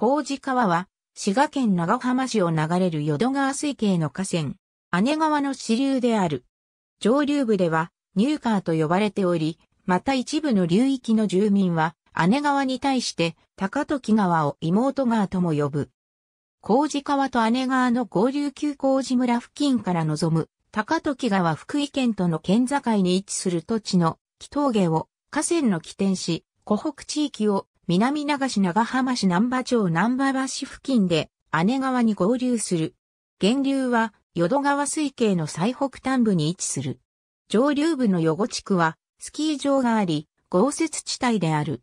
麹川は、滋賀県長浜市を流れる淀川水系の河川、姉川の支流である。上流部では、ニューカーと呼ばれており、また一部の流域の住民は、姉川に対して、高時川を妹川とも呼ぶ。麹川と姉川の合流級麹村付近から望む、高時川福井県との県境に位置する土地の、木峠を河川の起点し、湖北地域を南流し長浜市南波町南波橋付近で姉川に合流する。源流は淀川水系の最北端部に位置する。上流部の余地区はスキー場があり、豪雪地帯である。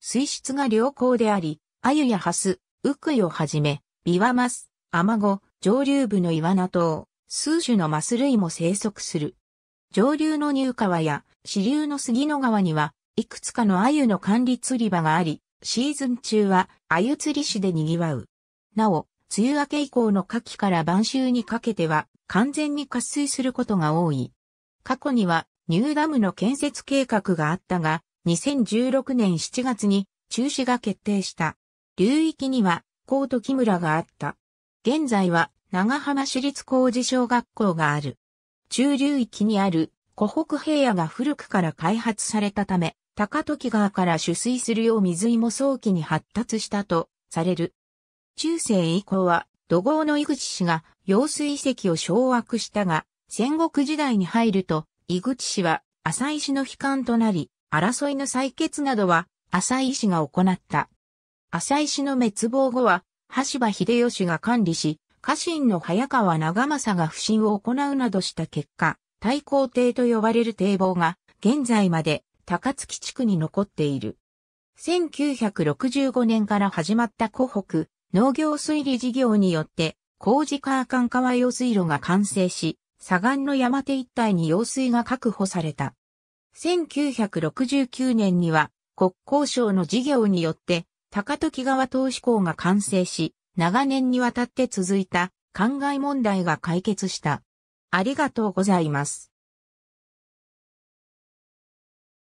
水質が良好であり、鮎やハス、ウクイをはじめ、ビワマス、アマゴ、上流部のイワナ等、数種のマス類も生息する。上流の入川や支流の杉野川には、いくつかの鮎の管理釣り場があり、シーズン中は鮎釣り市で賑わう。なお、梅雨明け以降の夏季から晩秋にかけては完全に渇水することが多い。過去にはニューダムの建設計画があったが、2016年7月に中止が決定した。流域には、高ト木村があった。現在は、長浜市立工事小学校がある。中流域にある、湖北平野が古くから開発されたため、高時川から取水するよう水井も早期に発達したとされる。中世以降は土豪の井口氏が用水遺跡を掌握したが、戦国時代に入ると井口氏は浅井氏の悲観となり、争いの採決などは浅井氏が行った。浅井氏の滅亡後は、橋場秀吉が管理し、家臣の早川長政が不審を行うなどした結果、太閤帝と呼ばれる堤防が現在まで高槻地区に残っている。1965年から始まった湖北農業水利事業によって、工事川間川用水路が完成し、左岸の山手一帯に用水が確保された。1969年には国交省の事業によって高時川投資港が完成し、長年にわたって続いた灌漑問題が解決した。ありがとうございます。